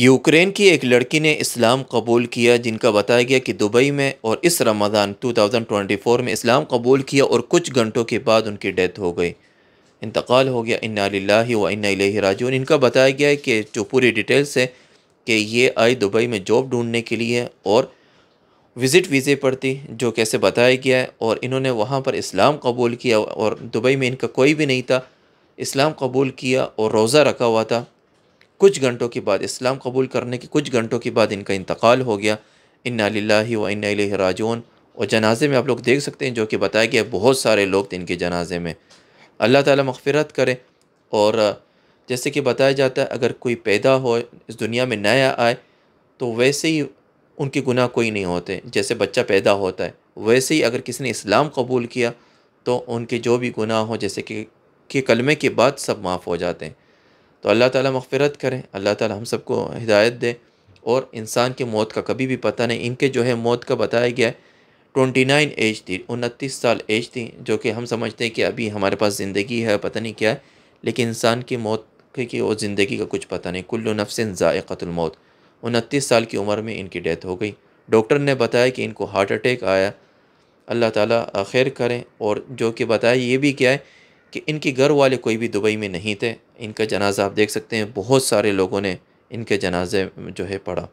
Ukraine की एक लड़की ने इस्लाम कबूल किया जिनका बताया गया कि दुबई में और इस रमज़ान 2024 में इस्लाम कबूल किया और कुछ घंटों के बाद उनकी डेथ हो गई इंतकाल हो गया इन्ना लाही व इन्ना राजून इनका बताया गया है कि जो पूरी डिटेल्स है कि ये आई दुबई में जॉब ढूंढने के लिए और विज़िट वीज़े पर थी जो कैसे बताया गया है और इन्होंने वहाँ पर इस्लाम कबूल किया और दुबई में इनका कोई भी नहीं था इस्लाम कबूल किया और रोज़ा रखा हुआ था कुछ घंटों के बाद इस्लाम कबूल करने के कुछ घंटों के बाद इनका इंतकाल हो गया इन्ना लाही व इन्ना और जनाजे में आप लोग देख सकते हैं जो कि बताया गया बहुत सारे लोग थे इनके जनाजे में अल्लाह ताला मगफरत करे और जैसे कि बताया जाता है अगर कोई पैदा हो इस दुनिया में नया आए तो वैसे ही उनके गुनाह कोई नहीं होते जैसे बच्चा पैदा होता है वैसे ही अगर किसी ने इस्लाम कबूल किया तो उनके जो भी गुनाह हो जैसे कि के कलमे के बाद सब माफ़ हो जाते हैं तो अल्लाह ताला मफ़रत करें अल्लाह ताला हम सबको हिदायत दे और इंसान की मौत का कभी भी पता नहीं इनके जो है मौत का बताया गया है ट्वेंटी नाइन एज थी उनतीस साल एज थी जो कि हम समझते हैं कि अभी हमारे पास ज़िंदगी है पता नहीं क्या है लेकिन इंसान की मौत की और ज़िंदगी का कुछ पता नहीं कुल्लु नफसिन ज़ायक़तलमौत उनतीस साल की उम्र में इनकी डेथ हो गई डॉक्टर ने बताया कि इनको हार्ट अटैक आया अल्लाह ताला खैर करें और जो कि बताया ये भी क्या है कि इनके घर वाले कोई भी दुबई में नहीं थे इनका जनाजा आप देख सकते हैं बहुत सारे लोगों ने इनके जनाजे जो है पढ़ा